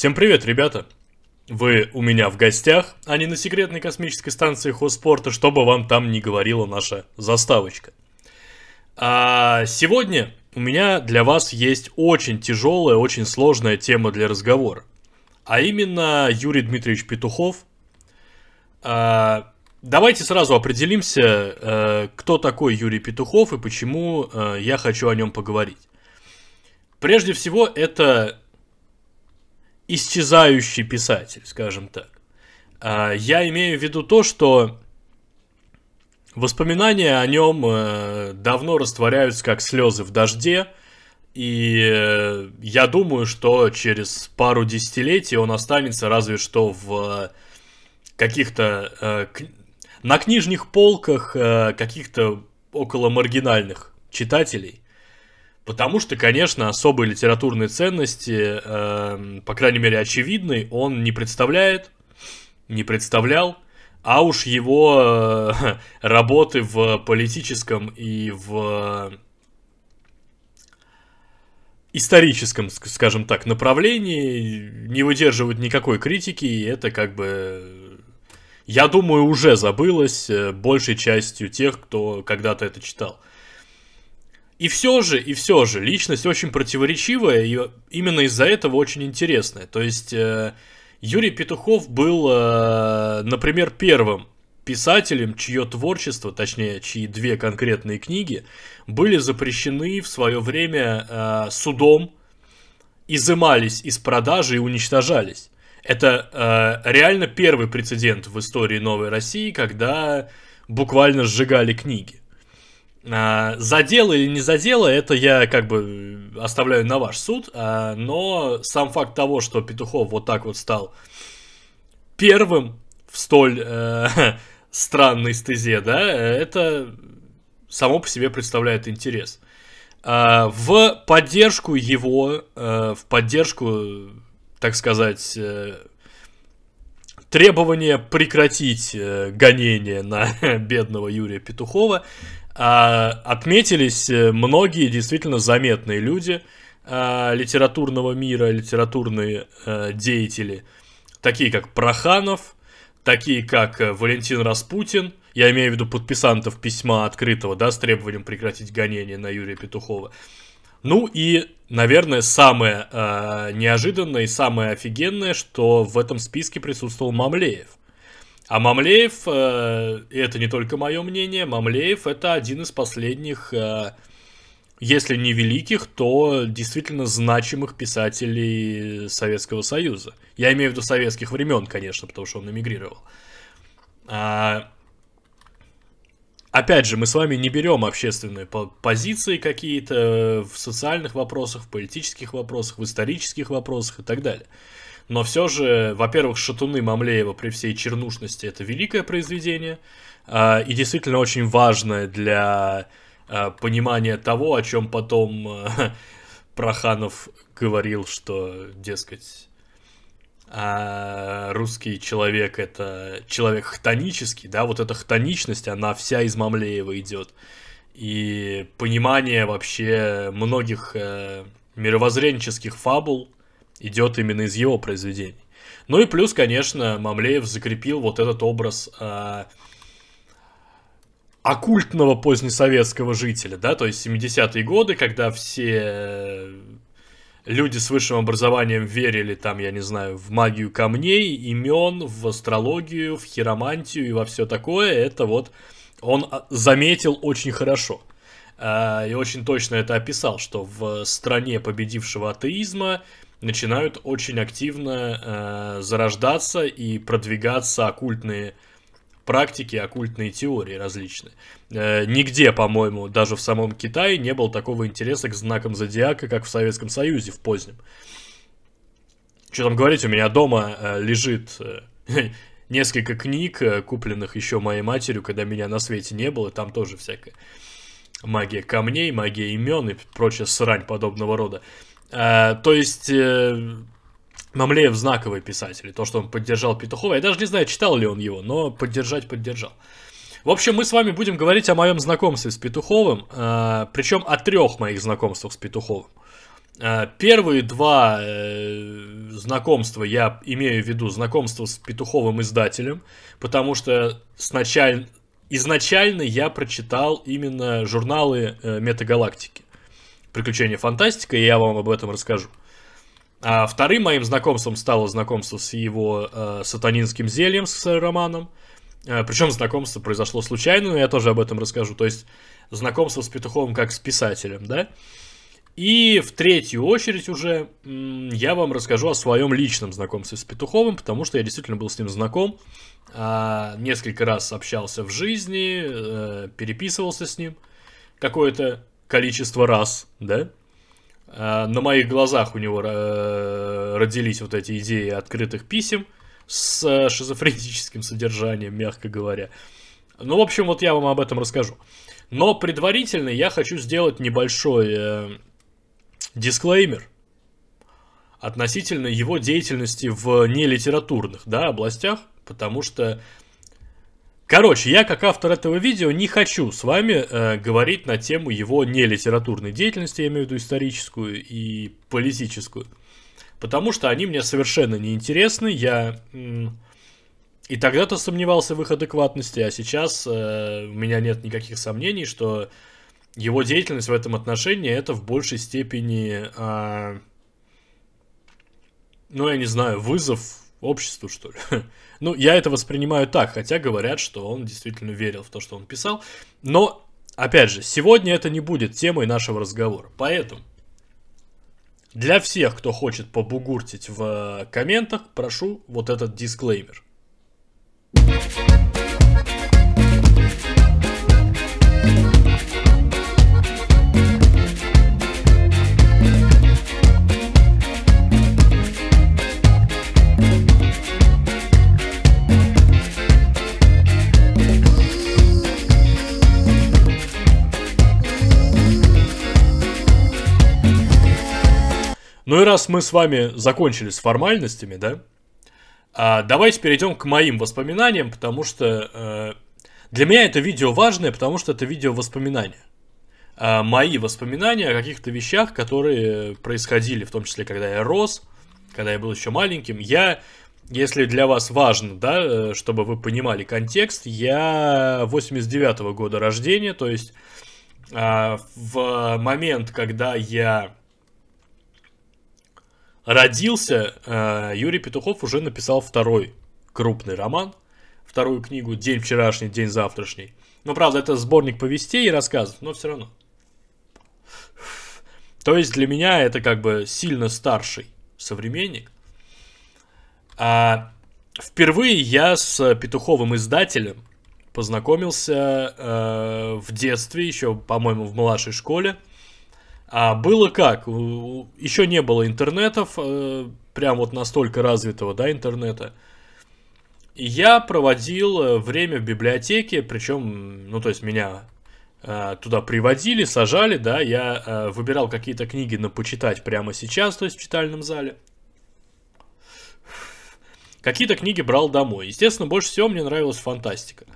Всем привет, ребята! Вы у меня в гостях, а не на секретной космической станции Хоспорта, чтобы вам там не говорила наша заставочка. А сегодня у меня для вас есть очень тяжелая, очень сложная тема для разговора. А именно Юрий Дмитриевич Петухов. А, давайте сразу определимся, э, кто такой Юрий Петухов и почему э, я хочу о нем поговорить. Прежде всего, это исчезающий писатель, скажем так. А, я имею в виду то, что воспоминания о нем э, давно растворяются как слезы в дожде, и э, я думаю, что через пару десятилетий он останется разве что в э, каких-то... на книжных полках каких-то около маргинальных читателей. Потому что, конечно, особой литературной ценности, э, по крайней мере, очевидной, он не представляет, не представлял. А уж его э, работы в политическом и в э, историческом, скажем так, направлении не выдерживают никакой критики, и это как бы, я думаю, уже забылось э, большей частью тех, кто когда-то это читал. И все же, и все же, личность очень противоречивая, и именно из-за этого очень интересная. То есть э, Юрий Петухов был, э, например, первым писателем, чье творчество, точнее, чьи две конкретные книги, были запрещены в свое время э, судом, изымались из продажи и уничтожались. Это реально первый прецедент в истории Новой России, когда буквально сжигали книги. А, задело или не задело, это я как бы оставляю на ваш суд, а, но сам факт того, что Петухов вот так вот стал первым в столь э, странной стезе, да, это само по себе представляет интерес. А, в поддержку его, э, в поддержку, так сказать, э, требования прекратить э, гонение на бедного Юрия Петухова а, отметились э, многие действительно заметные люди а, литературного мира, литературные э, деятели, такие как Проханов, такие как э, Валентин Распутин, я имею в виду подписантов письма открытого, да, с требованием прекратить гонение на Юрия Петухова. Ну и, наверное, самое э, неожиданное и самое офигенное, что в этом списке присутствовал Мамлеев. А Мамлеев, э, и это не только мое мнение, Мамлеев это один из последних, э, если не великих, то действительно значимых писателей Советского Союза. Я имею в виду советских времен, конечно, потому что он эмигрировал. А, опять же, мы с вами не берем общественные позиции какие-то в социальных вопросах, в политических вопросах, в исторических вопросах и так далее. Но все же, во-первых, «Шатуны» Мамлеева при всей чернушности — это великое произведение, а, и действительно очень важное для а, понимания того, о чем потом а, Проханов говорил, что, дескать, русский человек это человек хтонический, да, вот эта хтоничность, она вся из Мамлеева идет. И понимание вообще многих э, мировоззренческих фабул, идет именно из его произведений. Ну и плюс, конечно, Мамлеев закрепил вот этот образ э, оккультного позднесоветского жителя, да, то есть 70-е годы, когда все э, люди с высшим образованием верили там, я не знаю, в магию камней, имен, в астрологию, в хиромантию и во все такое, это вот он а, заметил очень хорошо. Э, и очень точно это описал, что в стране победившего атеизма начинают очень активно э, зарождаться и продвигаться оккультные практики, оккультные теории различные. Э, нигде, по-моему, даже в самом Китае не было такого интереса к знакам зодиака, как в Советском Союзе в позднем. Что там говорить, у меня дома э, лежит э, несколько книг, э, купленных еще моей матерью, когда меня на свете не было, там тоже всякое магия камней, магия имен и прочая срань подобного рода. Э, то есть... Э, Мамлеев знаковый писатель, то, что он поддержал Петухова. Я даже не знаю, читал ли он его, но поддержать поддержал. В общем, мы с вами будем говорить о моем знакомстве с Петуховым, э, причем о трех моих знакомствах с Петуховым. Э, первые два э, знакомства я имею в виду знакомство с Петуховым издателем, потому что сначала, изначально я прочитал именно журналы э, Метагалактики приключения фантастика, и я вам об этом расскажу. А вторым моим знакомством стало знакомство с его э, сатанинским зельем, с э, романом. Э, причем знакомство произошло случайно, но я тоже об этом расскажу. То есть знакомство с Петуховым как с писателем, да? И в третью очередь уже я вам расскажу о своем личном знакомстве с Петуховым, потому что я действительно был с ним знаком, э, несколько раз общался в жизни, э, переписывался с ним какое-то количество раз, да? А, на моих глазах у него э, родились вот эти идеи открытых писем с э, шизофреническим содержанием, мягко говоря. Ну, в общем, вот я вам об этом расскажу. Но предварительно я хочу сделать небольшой э, дисклеймер относительно его деятельности в нелитературных да, областях, потому что Короче, я как автор этого видео не хочу с вами э, говорить на тему его нелитературной деятельности, я имею в виду историческую и политическую, потому что они мне совершенно не интересны. Я и тогда-то сомневался в их адекватности, а сейчас э, у меня нет никаких сомнений, что его деятельность в этом отношении это в большей степени, э, ну я не знаю, вызов обществу что ли. Ну, я это воспринимаю так, хотя говорят, что он действительно верил в то, что он писал. Но, опять же, сегодня это не будет темой нашего разговора. Поэтому для всех, кто хочет побугуртить в э, комментах, прошу вот этот дисклеймер. раз мы с вами закончили с формальностями, да? А давайте перейдем к моим воспоминаниям, потому что э, для меня это видео важное, потому что это видео воспоминания. А мои воспоминания о каких-то вещах, которые происходили, в том числе, когда я рос, когда я был еще маленьким. Я, если для вас важно, да, э, чтобы вы понимали контекст, я 89 -го года рождения, то есть э, в момент, когда я родился, э, Юрий Петухов уже написал второй крупный роман, вторую книгу «День вчерашний, день завтрашний». Ну, правда, это сборник повестей и рассказов, но все равно. То есть для меня это как бы сильно старший современник. А впервые я с Петуховым издателем познакомился э, в детстве, еще, по-моему, в младшей школе – а было как? Еще не было интернетов, э, прям вот настолько развитого, да, интернета. я проводил э, время в библиотеке, причем, ну, то есть меня э, туда приводили, сажали, да, я выбирал какие-то книги на почитать прямо сейчас, то есть в читальном зале. Какие-то книги брал домой. Естественно, больше всего мне нравилась фантастика.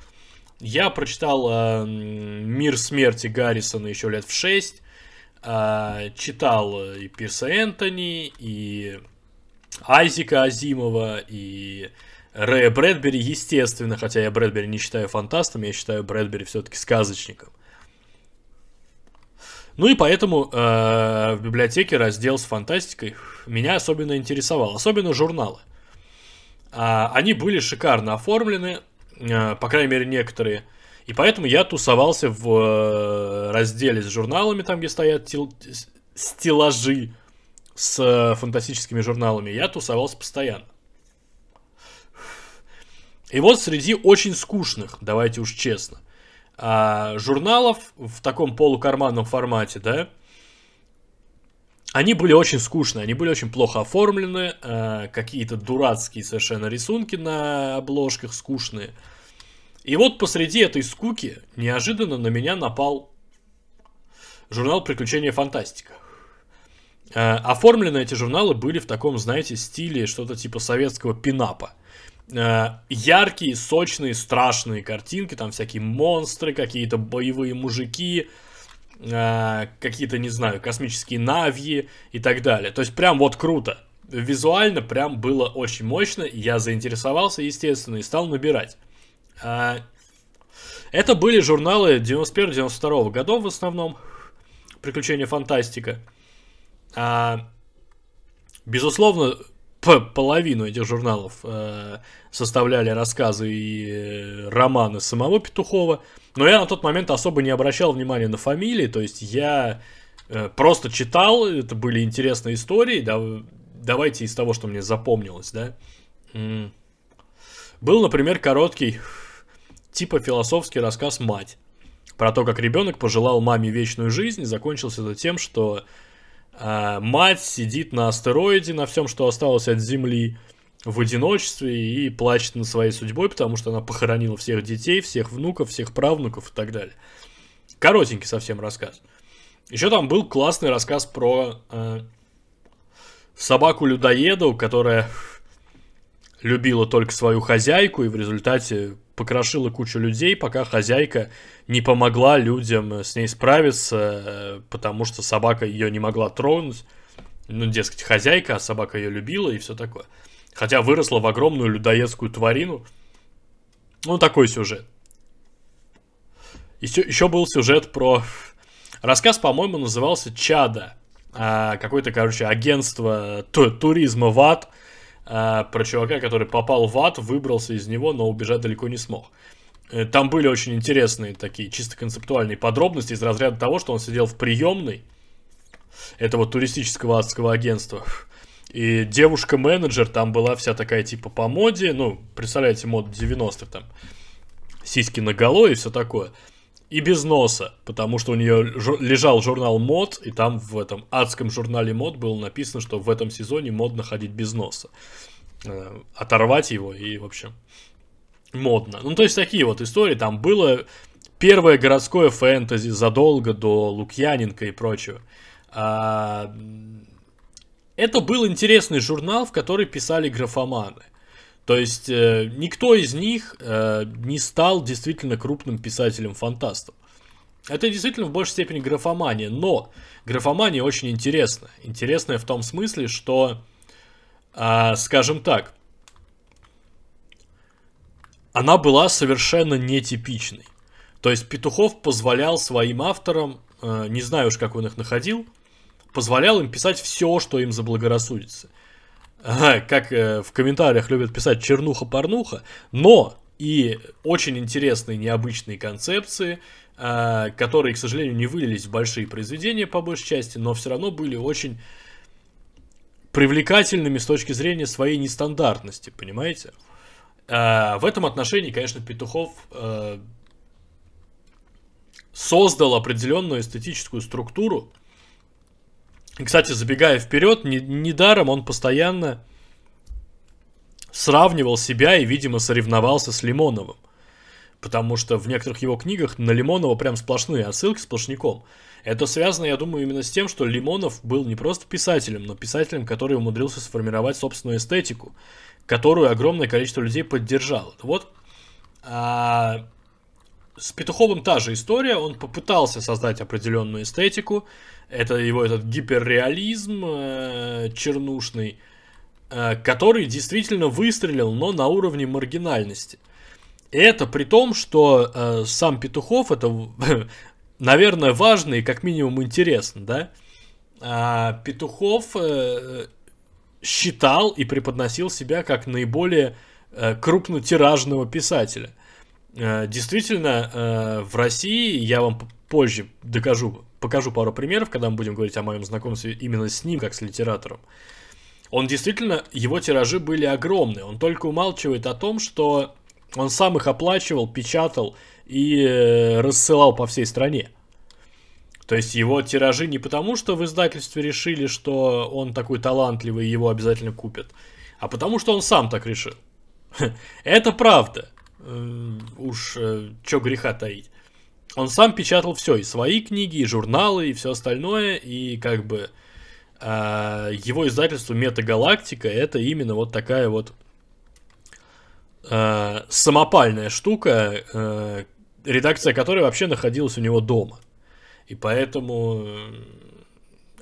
Я прочитал «Мир смерти» Гаррисона еще лет в шесть. Э, читал э, и Пирса Энтони, и Айзика Азимова, и Рэя Брэдбери, естественно, хотя я Брэдбери не считаю фантастом, я считаю Брэдбери все-таки сказочником. Ну и поэтому э, в библиотеке раздел с фантастикой меня особенно интересовал, особенно журналы. Э, они были шикарно оформлены, э, по крайней мере некоторые. Э, и поэтому я тусовался в э, разделе с журналами, там, где стоят стеллажи с э, фантастическими журналами. Я тусовался постоянно. И вот среди очень скучных, давайте уж честно, а, журналов в таком полукарманном формате, да, они были очень скучные, они были очень плохо оформлены, э, какие-то дурацкие совершенно рисунки на обложках скучные – и вот посреди этой скуки неожиданно на меня напал журнал «Приключения фантастика». Э, оформлены эти журналы были в таком, знаете, стиле что-то типа советского пинапа. Э, яркие, сочные, страшные картинки, там всякие монстры, какие-то боевые мужики, э, какие-то, не знаю, космические навьи и так далее. То есть прям вот круто. Визуально прям было очень мощно, я заинтересовался, естественно, и стал набирать. А, это были журналы 91-92 годов в основном. Приключения фантастика. А, безусловно, половину этих журналов э, составляли рассказы и э, романы самого Петухова. Но я на тот момент особо не обращал внимания на фамилии. То есть я э, просто читал, это были интересные истории. Да, давайте из того, что мне запомнилось, да. Был, например, короткий типа философский рассказ «Мать». Про то, как ребенок пожелал маме вечную жизнь, и закончился это тем, что э, мать сидит на астероиде, на всем, что осталось от Земли, в одиночестве и плачет над своей судьбой, потому что она похоронила всех детей, всех внуков, всех правнуков и так далее. Коротенький совсем рассказ. Еще там был классный рассказ про э, собаку людоеду которая любила только свою хозяйку и в результате покрошила кучу людей, пока хозяйка не помогла людям э, с ней справиться, э, потому что собака ее не могла тронуть. Ну, дескать, хозяйка, а собака ее любила и все такое. Хотя выросла в огромную людоедскую тварину. Ну, такой сюжет. Еще, был сюжет про... Рассказ, по-моему, назывался «Чада». А, какое-то, короче, агентство ту- туризма в ад – а, про чувака, который попал в ад, выбрался из него, но убежать далеко не смог. Э, там были очень интересные такие чисто концептуальные подробности из разряда того, что он сидел в приемной этого туристического адского агентства. И девушка-менеджер там была вся такая типа по моде, ну, представляете, мод 90-х там, сиськи наголо и все такое – и без носа, потому что у нее лежал журнал мод, и там в этом адском журнале мод было написано, что в этом сезоне модно ходить без носа. Э, оторвать его и, в общем, модно. Ну, то есть такие вот истории. Там было первое городское фэнтези задолго до Лукьяненко и прочего. А, это был интересный журнал, в который писали графоманы. То есть э, никто из них э, не стал действительно крупным писателем-фантастом. Это действительно в большей степени графомания, но графомания очень интересна. Интересная в том смысле, что, э, скажем так, она была совершенно нетипичной. То есть Петухов позволял своим авторам, э, не знаю уж как он их находил, позволял им писать все, что им заблагорассудится – как э, в комментариях любят писать, чернуха-порнуха, но и очень интересные необычные концепции, а, которые, к сожалению, не вылились в большие произведения по большей части, но все равно были очень привлекательными с точки зрения своей нестандартности, понимаете? А, в этом отношении, конечно, Петухов э, создал определенную эстетическую структуру, и, кстати, забегая вперед, недаром не он постоянно сравнивал себя и, видимо, соревновался с Лимоновым. Потому что в некоторых его книгах на Лимонова прям сплошные отсылки сплошняком. Это связано, я думаю, именно с тем, что Лимонов был не просто писателем, но писателем, который умудрился сформировать собственную эстетику, которую огромное количество людей поддержало. Вот а, с Петуховым та же история, он попытался создать определенную эстетику, это его этот гиперреализм э, чернушный, э, который действительно выстрелил, но на уровне маргинальности. И это при том, что э, сам Петухов это, наверное, важно и как минимум интересно, да? А Петухов э, считал и преподносил себя как наиболее э, крупнотиражного писателя. Э, действительно, э, в России, я вам позже докажу покажу пару примеров, когда мы будем говорить о моем знакомстве именно с ним, как с литератором. Он действительно, его тиражи были огромные. Он только умалчивает о том, что он сам их оплачивал, печатал и э, рассылал по всей стране. То есть его тиражи не потому, что в издательстве решили, что он такой талантливый его обязательно купят, а потому что он сам так решил. Это правда. Уж э, что греха таить он сам печатал все, и свои книги, и журналы, и все остальное, и как бы э, его издательство Метагалактика это именно вот такая вот э, самопальная штука, э, редакция которой вообще находилась у него дома. И поэтому э,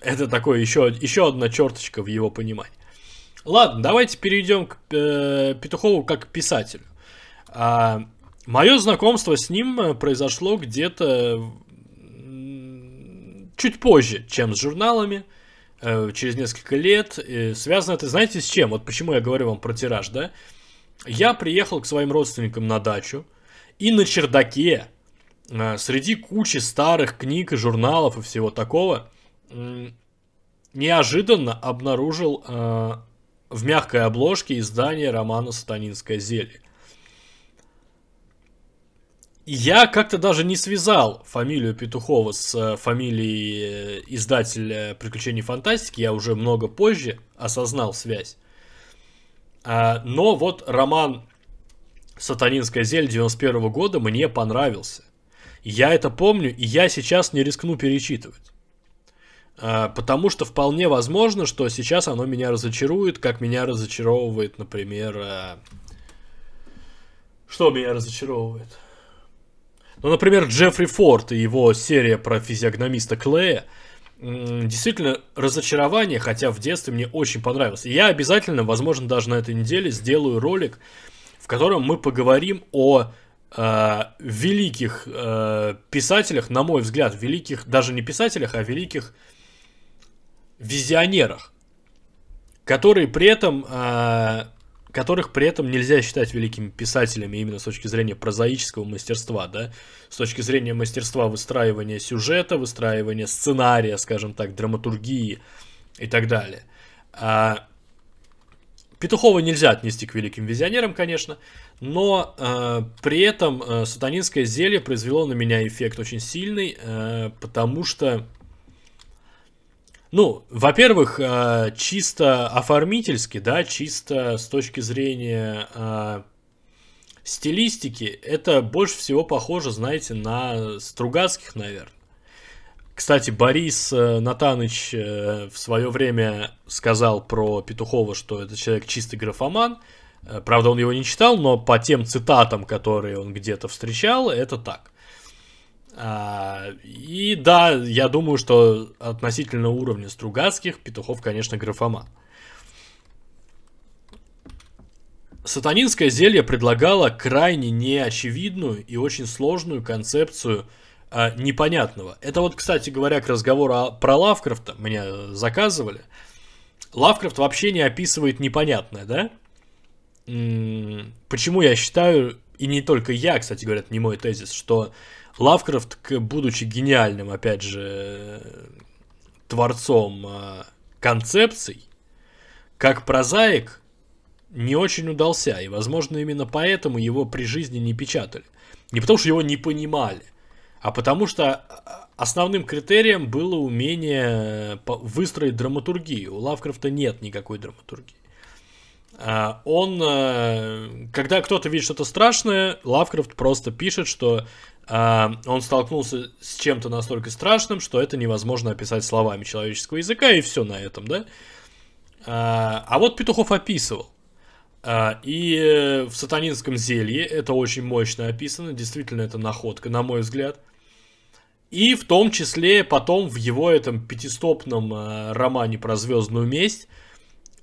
это такое еще, еще одна черточка в его понимании. Ладно, давайте перейдем к э, Петухову как писателю. А, Мое знакомство с ним э, произошло где-то чуть позже, чем с журналами, э, через несколько лет. И связано это, знаете, с чем? Вот почему я говорю вам про тираж, да? Я приехал к своим родственникам на дачу, и на чердаке, э, среди кучи старых книг и журналов и всего такого, неожиданно обнаружил в мягкой обложке издание романа «Сатанинское зелье». Я как-то даже не связал фамилию Петухова с э, фамилией э, издателя «Приключений фантастики». Я уже много позже осознал связь. А, но вот роман «Сатанинская зель» 91 года мне понравился. Я это помню, и я сейчас не рискну перечитывать. А, потому что вполне возможно, что сейчас оно меня разочарует, как меня разочаровывает, например... Э, что меня разочаровывает? Ну, например, Джеффри Форд и его серия про физиогномиста Клея действительно разочарование, хотя в детстве мне очень понравилось. И я обязательно, возможно, даже на этой неделе сделаю ролик, в котором мы поговорим о э, великих э, писателях, на мой взгляд, великих, даже не писателях, а великих визионерах, которые при этом э, которых при этом нельзя считать великими писателями именно с точки зрения прозаического мастерства, да, с точки зрения мастерства выстраивания сюжета, выстраивания сценария, скажем так, драматургии и так далее. А, Петухова нельзя отнести к великим визионерам, конечно, но э, при этом э, сатанинское зелье произвело на меня эффект очень сильный, э, потому что ну, во-первых, э, чисто оформительски, да, чисто с точки зрения э, стилистики, это больше всего похоже, знаете, на Стругацких, наверное. Кстати, Борис э, Натаныч в свое время сказал про Петухова, что это человек чистый графоман. Правда, он его не читал, но по тем цитатам, которые он где-то встречал, это так. А, и да, я думаю, что относительно уровня Стругацких, Петухов, конечно, графоман. Сатанинское зелье предлагало крайне неочевидную и очень сложную концепцию э, непонятного. Это вот, кстати говоря, к разговору о, про Лавкрафта, меня заказывали. Лавкрафт вообще не описывает непонятное, да? М -м почему я считаю, и не только я, кстати говоря, это не мой тезис, что Лавкрафт, будучи гениальным, опять же, творцом а, концепций, как прозаик не очень удался, и, возможно, именно поэтому его при жизни не печатали. Не потому, что его не понимали, а потому что а, основным критерием было умение э, выстроить драматургию. У Лавкрафта нет никакой драматургии. А, он, э, когда кто-то видит что-то страшное, Лавкрафт просто пишет, что а, он столкнулся с чем-то настолько страшным, что это невозможно описать словами человеческого языка, и все на этом, да? А, а вот Петухов описывал. И э, в сатанинском зелье это очень мощно описано, действительно это находка, на мой взгляд. И в том числе потом в его этом пятистопном э, романе про звездную месть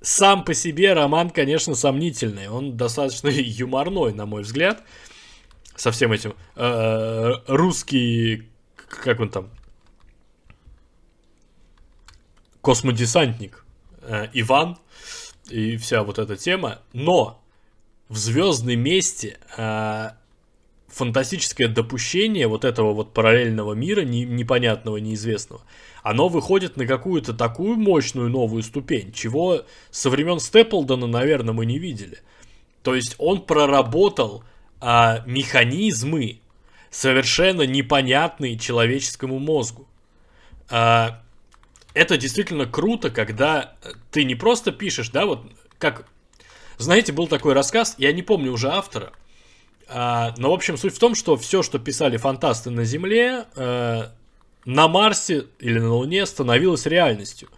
сам по себе роман, конечно, сомнительный. Он достаточно юморной, на мой взгляд, со всем этим. Э, русский, как он там, космодесантник э, Иван и вся вот эта тема. Но в «Звездной месте» э, фантастическое допущение вот этого вот параллельного мира, не, непонятного, неизвестного, оно выходит на какую-то такую мощную новую ступень, чего со времен Степлдона, наверное, мы не видели. То есть он проработал а, механизмы, совершенно непонятные человеческому мозгу. А, это действительно круто, когда ты не просто пишешь, да, вот как... Знаете, был такой рассказ, я не помню уже автора, а, Но, ну, в общем, суть в том, что все, что писали фантасты на Земле, э, на Марсе или на Луне становилось реальностью.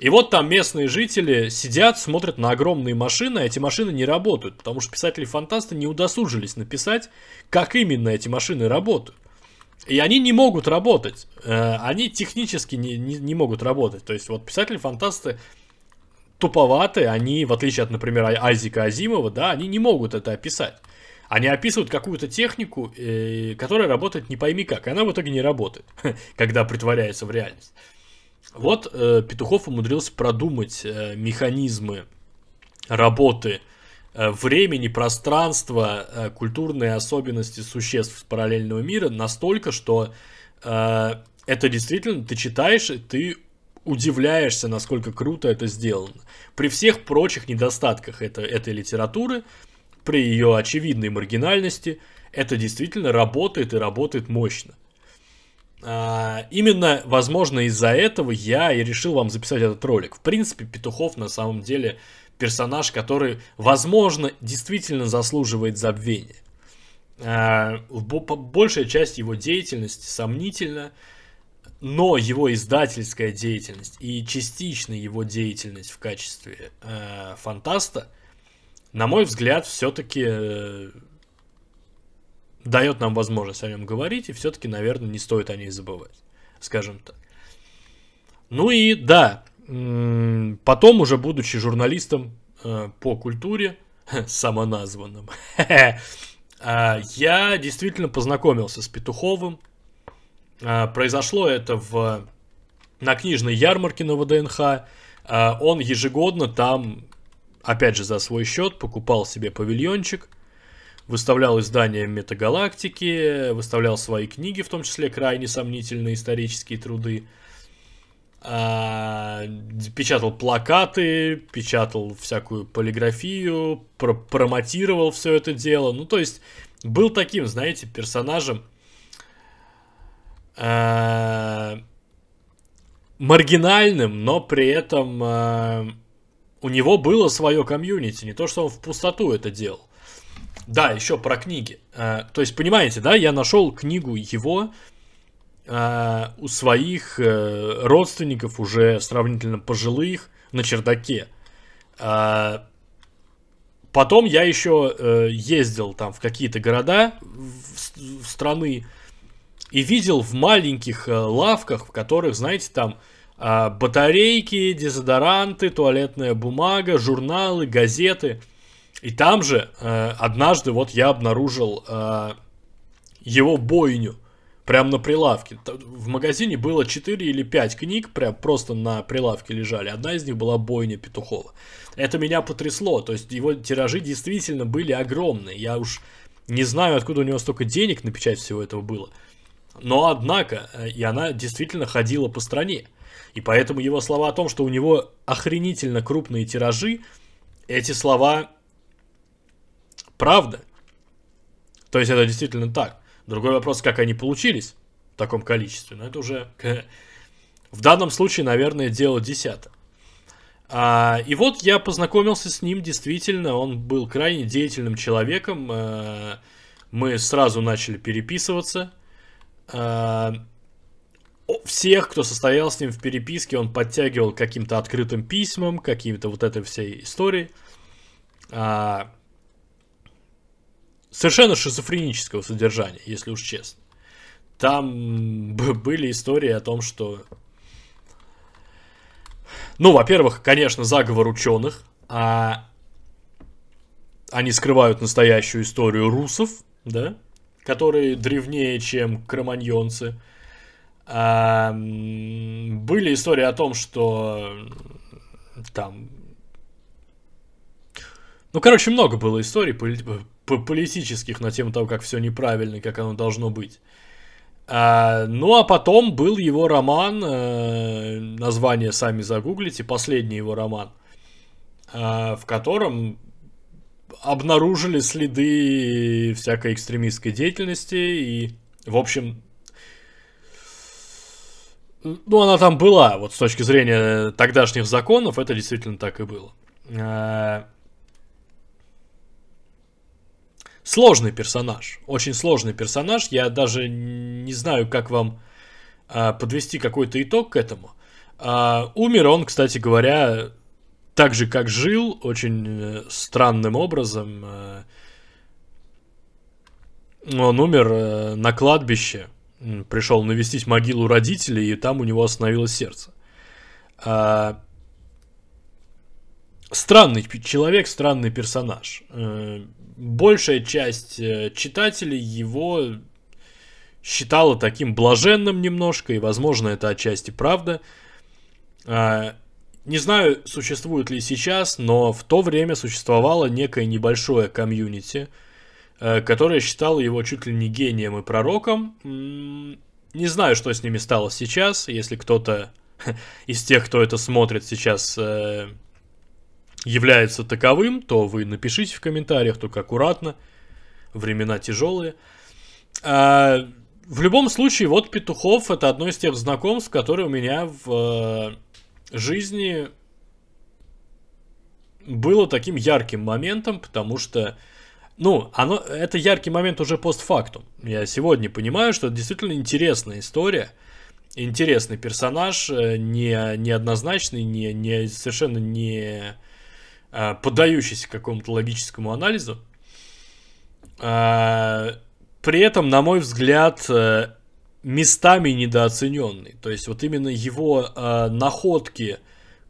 И вот там местные жители сидят, смотрят на огромные машины, а эти машины не работают, потому что писатели-фантасты не удосужились написать, как именно эти машины работают. И они не могут работать, э, они технически не, не, не могут работать. То есть вот писатели-фантасты туповаты, они, в отличие от, например, Айзика Азимова, да, они не могут это описать. Они описывают какую-то технику, э, которая работает не пойми как, и она в итоге не работает, когда притворяется в реальность. Вот э, Петухов умудрился продумать э, механизмы работы э, времени, пространства, э, культурные особенности существ параллельного мира настолько, что э, это действительно ты читаешь и ты удивляешься, насколько круто это сделано. При всех прочих недостатках это, этой литературы – при ее очевидной маргинальности, это действительно работает и работает мощно. А, именно, возможно, из-за этого я и решил вам записать этот ролик. В принципе, Петухов на самом деле персонаж, который, возможно, действительно заслуживает забвения. А, большая часть его деятельности сомнительна, но его издательская деятельность и частично его деятельность в качестве а, фантаста на мой взгляд, все-таки э, дает нам возможность о нем говорить, и все-таки, наверное, не стоит о ней забывать, скажем так. Ну и да, потом уже будучи журналистом э, по культуре, самоназванным, а, я действительно познакомился с Петуховым. А, произошло это в, на книжной ярмарке на ВДНХ. А, он ежегодно там опять же за свой счет, покупал себе павильончик, выставлял издания метагалактики, выставлял свои книги, в том числе крайне сомнительные исторические труды, а, печатал плакаты, печатал всякую полиграфию, пр промотировал все это дело. Ну, то есть, был таким, знаете, персонажем а, маргинальным, но при этом а, у него было свое комьюнити, не то, что он в пустоту это делал. Да, еще про книги. Э, то есть, понимаете, да, я нашел книгу его э, у своих э, родственников, уже сравнительно пожилых, на чердаке. Потом я еще ездил там в какие-то города в страны и видел в маленьких лавках, в которых, знаете, там а, батарейки, дезодоранты, туалетная бумага, журналы, газеты. И там же э, однажды вот я обнаружил э, его бойню прямо на прилавке. В магазине было 4 или 5 книг, прям просто на прилавке лежали. Одна из них была «Бойня Петухова». Это меня потрясло, то есть его тиражи действительно были огромные. Я уж не знаю, откуда у него столько денег на печать всего этого было. Но однако, э, и она действительно ходила по стране. И поэтому его слова о том, что у него охренительно крупные тиражи, эти слова правда. То есть это действительно так. Другой вопрос, как они получились в таком количестве. Но это уже в данном случае, наверное, дело десятое. А, и вот я познакомился с ним, действительно, он был крайне деятельным человеком. Э, мы сразу начали переписываться. Э, всех, кто состоял с ним в переписке, он подтягивал каким-то открытым письмом, каким-то вот этой всей историей. А, совершенно шизофренического содержания, если уж честно. Там были истории о том, что... Ну, во-первых, конечно, заговор ученых, а они скрывают настоящую историю русов, да, которые древнее, чем кроманьонцы. Были истории о том, что там... Ну, короче, много было историй политических на тему того, как все неправильно, как оно должно быть. А, ну а потом был его роман, э, название сами загуглите, последний его роман, э, в котором обнаружили следы всякой экстремистской деятельности и, в общем, ну, она там была, вот с точки зрения тогдашних законов, это действительно так и было. Э, сложный персонаж, очень сложный персонаж. Я даже не знаю, как вам э, подвести какой-то итог к этому. Э, умер он, кстати говоря, так же, как жил, очень странным образом. Он умер на кладбище пришел навестить могилу родителей, и там у него остановилось сердце. А... Странный человек, странный персонаж. Э, большая часть э, читателей его считала таким блаженным немножко, и, возможно, это отчасти правда. А, не знаю, существует ли сейчас, но в то время существовало некое небольшое комьюнити – Э, которая считала его чуть ли не гением и пророком. Не знаю, что с ними стало сейчас, если кто-то из тех, кто это смотрит сейчас, э, является таковым, то вы напишите в комментариях, только аккуратно. Времена тяжелые. А, в любом случае, вот Петухов это одно из тех знакомств, которые у меня в э, жизни было таким ярким моментом, потому что ну, оно, это яркий момент уже постфактум. Я сегодня понимаю, что это действительно интересная история, интересный персонаж, э, не, неоднозначный, не, не, совершенно не а, поддающийся какому-то логическому анализу. А, при этом, на мой взгляд, э, местами недооцененный. То есть вот именно его а, находки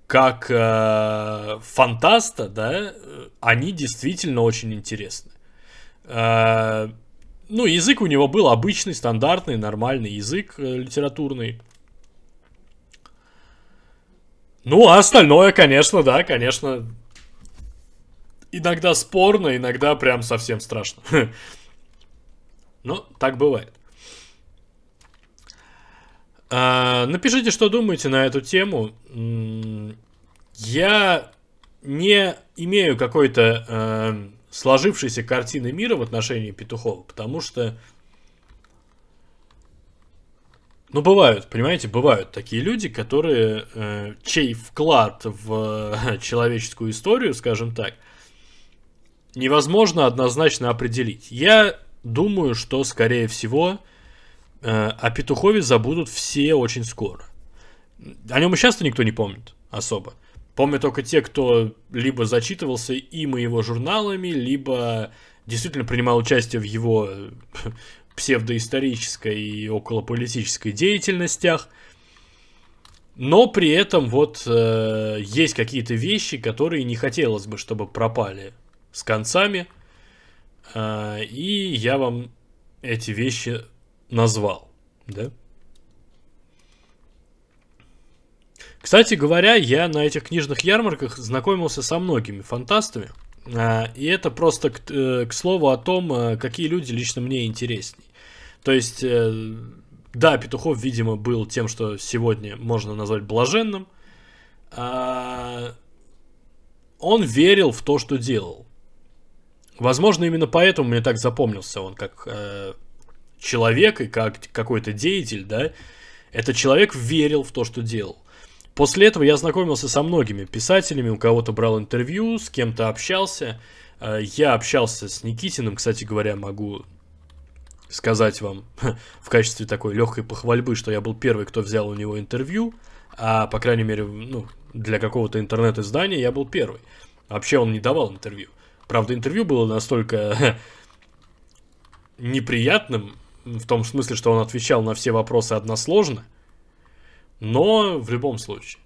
как э, фантаста, да, э, они действительно очень интересны. Э, ну, язык у него был обычный, стандартный, нормальный язык э, литературный. Ну, а остальное, конечно, да, конечно. Иногда спорно, иногда прям совсем страшно. Но так бывает. Э, напишите, что думаете на эту тему. Я не имею какой-то сложившейся картины мира в отношении Петухова, потому что... Ну, бывают, понимаете, бывают такие люди, которые, э, чей вклад в э, человеческую историю, скажем так, невозможно однозначно определить. Я думаю, что, скорее всего, э, о Петухове забудут все очень скоро. О нем и сейчас-то никто не помнит особо. Помню только те, кто либо зачитывался им и его журналами, либо действительно принимал участие в его э, псевдоисторической и околополитической деятельностях. Но при этом вот э, есть какие-то вещи, которые не хотелось бы, чтобы пропали с концами. Э, и я вам эти вещи назвал. Да? Кстати говоря, я на этих книжных ярмарках знакомился со многими фантастами. А, и это просто к, э, к слову о том, э, какие люди лично мне интересней. То есть, э, да, Петухов, видимо, был тем, что сегодня можно назвать блаженным. А, он верил в то, что делал. Возможно, именно поэтому мне так запомнился он как человек и как какой-то деятель, да. Этот человек верил в то, что делал. После этого я знакомился со многими писателями, у кого-то брал интервью, с кем-то общался. Э, я общался с Никитиным, кстати говоря, могу сказать вам в качестве такой легкой похвальбы, что я был первый, кто взял у него интервью, а по крайней мере, ну, для какого-то интернет-издания я был первый. Вообще он не давал интервью. Правда, интервью было настолько неприятным, в том смысле, что он отвечал на все вопросы односложно – но в любом случае.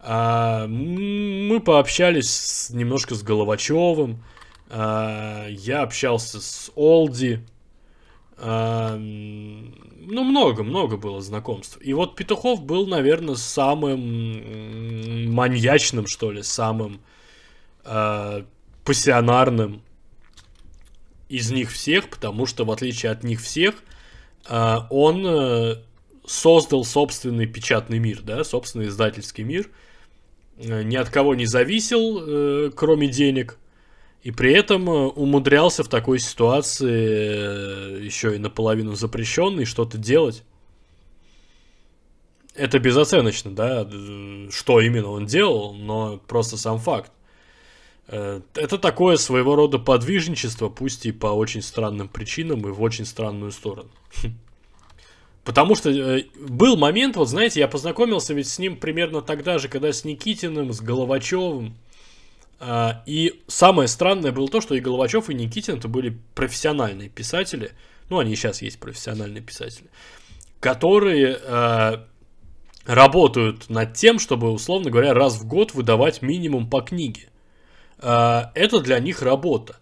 А, мы пообщались с, немножко с Головачевым. А, я общался с Олди. А, ну, много-много было знакомств. И вот Петухов был, наверное, самым маньячным, что ли, самым э, пассионарным из них всех, потому что, в отличие от них всех, а, э, он создал собственный печатный мир, да, собственный издательский мир, э, ни от кого не зависел, э, кроме денег, и при этом э, умудрялся в такой ситуации еще и наполовину запрещенный что-то делать. Это безоценочно, да, что именно он делал, но просто сам факт. Это такое своего рода подвижничество, пусть и по очень странным причинам и в очень странную сторону. Потому что э, был момент, вот знаете, я познакомился ведь с ним примерно тогда же, когда с Никитиным, с Головачевым. Э, и самое странное было то, что и Головачев, и Никитин это были профессиональные писатели. Ну, они сейчас есть профессиональные писатели, которые э, работают над тем, чтобы, условно говоря, раз в год выдавать минимум по книге. Э, это для них работа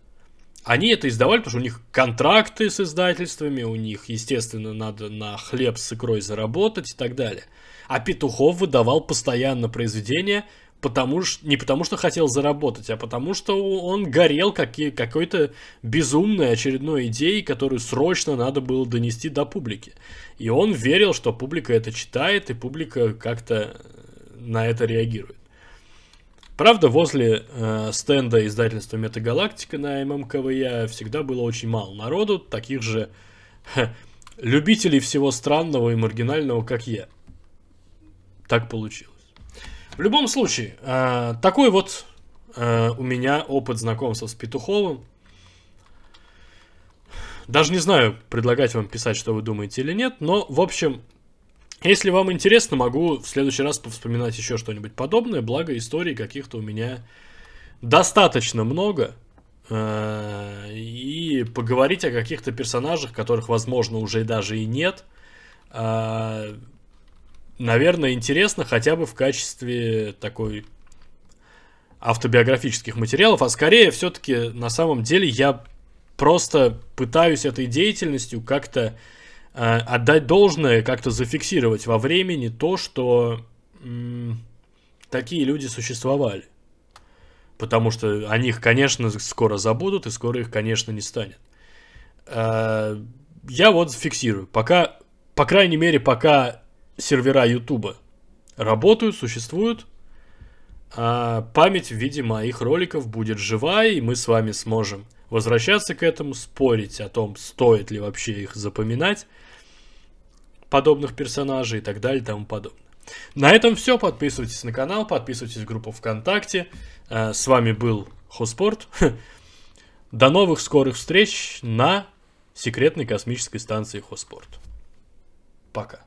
они это издавали, потому что у них контракты с издательствами, у них, естественно, надо на хлеб с икрой заработать и так далее. А Петухов выдавал постоянно произведения, потому что, не потому что хотел заработать, а потому что он горел какие, какой-то безумной очередной идеей, которую срочно надо было донести до публики. И он верил, что публика это читает, и публика как-то э, на это реагирует. Правда, возле э, стенда издательства «Метагалактика» на ММКВЯ всегда было очень мало народу, таких же ха, любителей всего странного и маргинального, как я. Так получилось. В любом случае, э, такой вот э, у меня опыт знакомства с Петуховым. Даже не знаю, предлагать вам писать, что вы думаете или нет, но, в общем, если вам интересно, могу в следующий раз повспоминать еще что-нибудь подобное, благо историй каких-то у меня достаточно много. Э, и поговорить о каких-то персонажах, которых, возможно, уже даже и нет, э, наверное, интересно хотя бы в качестве такой автобиографических материалов, а скорее все-таки на самом деле я просто пытаюсь этой деятельностью как-то Э, отдать должное, как-то зафиксировать во времени то, что м- такие люди существовали. Потому что о них, конечно, скоро забудут, и скоро их, конечно, не станет. Э- я вот фиксирую. Пока, по крайней мере, пока сервера Ютуба работают, существуют, э, память в виде моих роликов будет жива, и мы с вами сможем возвращаться к этому, спорить о том, стоит ли вообще их запоминать, подобных персонажей и так далее и тому подобное. На этом все. Подписывайтесь на канал, подписывайтесь в группу ВКонтакте. Э, с вами был Хоспорт. До новых скорых встреч на секретной космической станции Хоспорт. Пока.